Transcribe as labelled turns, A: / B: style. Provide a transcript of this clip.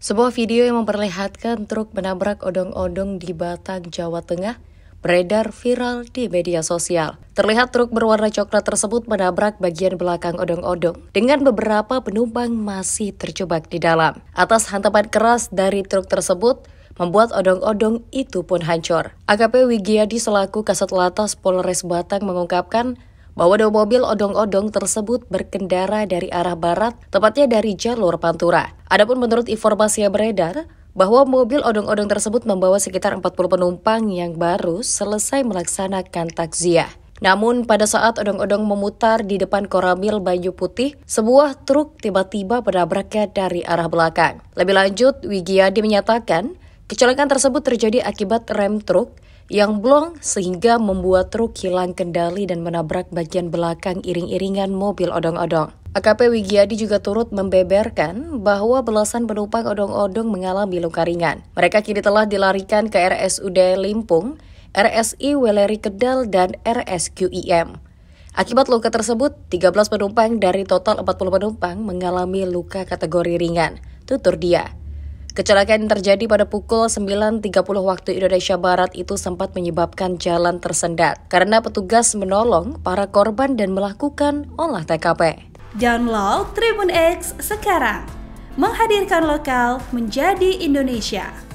A: Sebuah video yang memperlihatkan truk menabrak odong-odong di Batang, Jawa Tengah, beredar viral di media sosial. Terlihat truk berwarna coklat tersebut menabrak bagian belakang odong-odong dengan beberapa penumpang masih terjebak di dalam. Atas hantaman keras dari truk tersebut, membuat odong-odong itu pun hancur. AKP Wigiadi selaku Kasat Lantas Polres Batang mengungkapkan bahwa dua mobil odong-odong tersebut berkendara dari arah barat, tepatnya dari jalur Pantura. Adapun menurut informasi yang beredar, bahwa mobil odong-odong tersebut membawa sekitar 40 penumpang yang baru selesai melaksanakan takziah. Namun pada saat odong-odong memutar di depan Koramil Banyu Putih, sebuah truk tiba-tiba menabraknya dari arah belakang. Lebih lanjut, Wigiadi menyatakan, kecelakaan tersebut terjadi akibat rem truk yang blong sehingga membuat truk hilang kendali dan menabrak bagian belakang iring-iringan mobil odong-odong. AKP Wigiadi juga turut membeberkan bahwa belasan penumpang odong-odong mengalami luka ringan. Mereka kini telah dilarikan ke RSUD Limpung, RSI Weleri Kedal, dan RSQIM. Akibat luka tersebut, 13 penumpang dari total 40 penumpang mengalami luka kategori ringan, tutur dia. Kecelakaan yang terjadi pada pukul 9.30 waktu Indonesia Barat itu sempat menyebabkan jalan tersendat karena petugas menolong para korban dan melakukan olah TKP. Download Tribun X sekarang, menghadirkan lokal menjadi Indonesia.